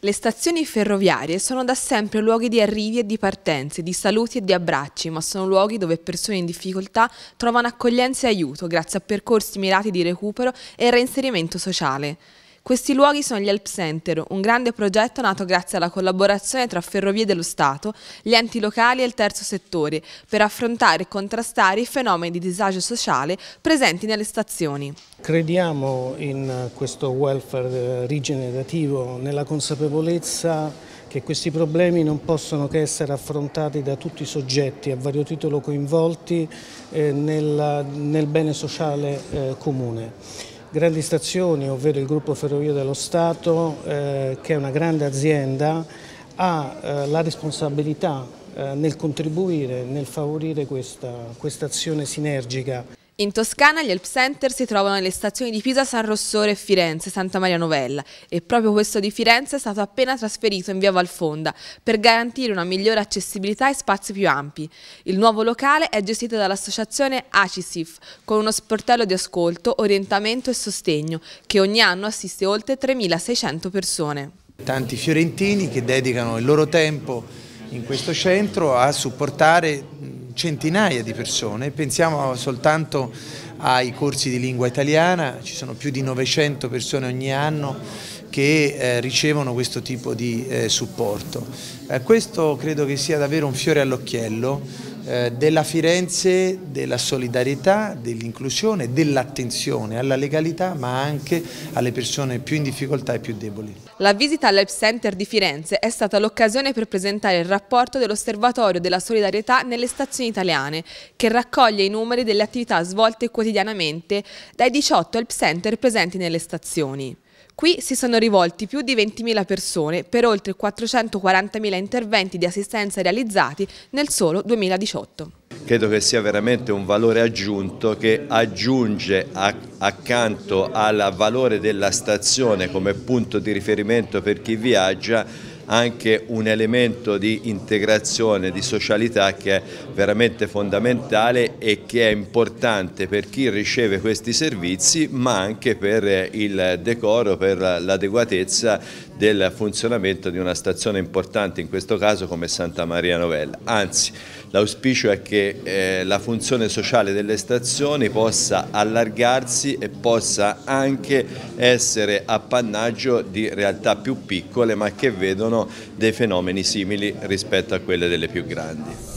Le stazioni ferroviarie sono da sempre luoghi di arrivi e di partenze, di saluti e di abbracci, ma sono luoghi dove persone in difficoltà trovano accoglienza e aiuto grazie a percorsi mirati di recupero e reinserimento sociale. Questi luoghi sono gli Help Center, un grande progetto nato grazie alla collaborazione tra Ferrovie dello Stato, gli enti locali e il terzo settore, per affrontare e contrastare i fenomeni di disagio sociale presenti nelle stazioni. Crediamo in eh, questo welfare eh, rigenerativo, nella consapevolezza che questi problemi non possono che essere affrontati da tutti i soggetti a vario titolo coinvolti eh, nel, bene sociale comune. Grandi Stazioni, ovvero il gruppo Ferrovie dello Stato, eh, che è una grande azienda, ha eh, la responsabilità eh, nel contribuire, nel favorire questa, questa azione sinergica. In Toscana gli help center si trovano nelle stazioni di Pisa, San Rossore, Firenze, Santa Maria Novella e proprio questo di Firenze è stato appena trasferito in via Valfonda per garantire una migliore accessibilità e spazi più ampi. Il nuovo locale è gestito dall'associazione ACISIF con uno sportello di ascolto, orientamento e sostegno che ogni anno assiste oltre 3.600 persone. Tanti fiorentini che dedicano il loro tempo in questo centro a supportare centinaia di persone, pensiamo soltanto ai corsi di lingua italiana, ci sono più di 900 persone ogni anno che eh, ricevono questo tipo di eh, supporto. Eh, questo credo che sia davvero un fiore all'occhiello eh, della Firenze, della solidarietà, dell'inclusione, dell'attenzione alla legalità ma anche alle persone più in difficoltà e più deboli. La visita all'Help Center di Firenze è stata l'occasione per presentare il rapporto dell'Osservatorio della Solidarietà nelle stazioni italiane che raccoglie i numeri delle attività svolte quotidianamente dai 18 Help Center presenti nelle stazioni. Qui si sono rivolti più di 20.000 persone per oltre 440.000 interventi di assistenza realizzati nel solo 2018 credo che sia veramente un valore aggiunto che aggiunge accanto al valore della stazione come punto di riferimento per chi viaggia anche un elemento di integrazione, di socialità che è veramente fondamentale e che è importante per chi riceve questi servizi ma anche per il decoro, per l'adeguatezza del funzionamento di una stazione importante, in questo caso come Santa Maria Novella. Anzi, l'auspicio è che eh, la funzione sociale delle stazioni possa allargarsi e possa anche essere appannaggio di realtà più piccole ma che vedono dei fenomeni simili rispetto a quelli delle più grandi.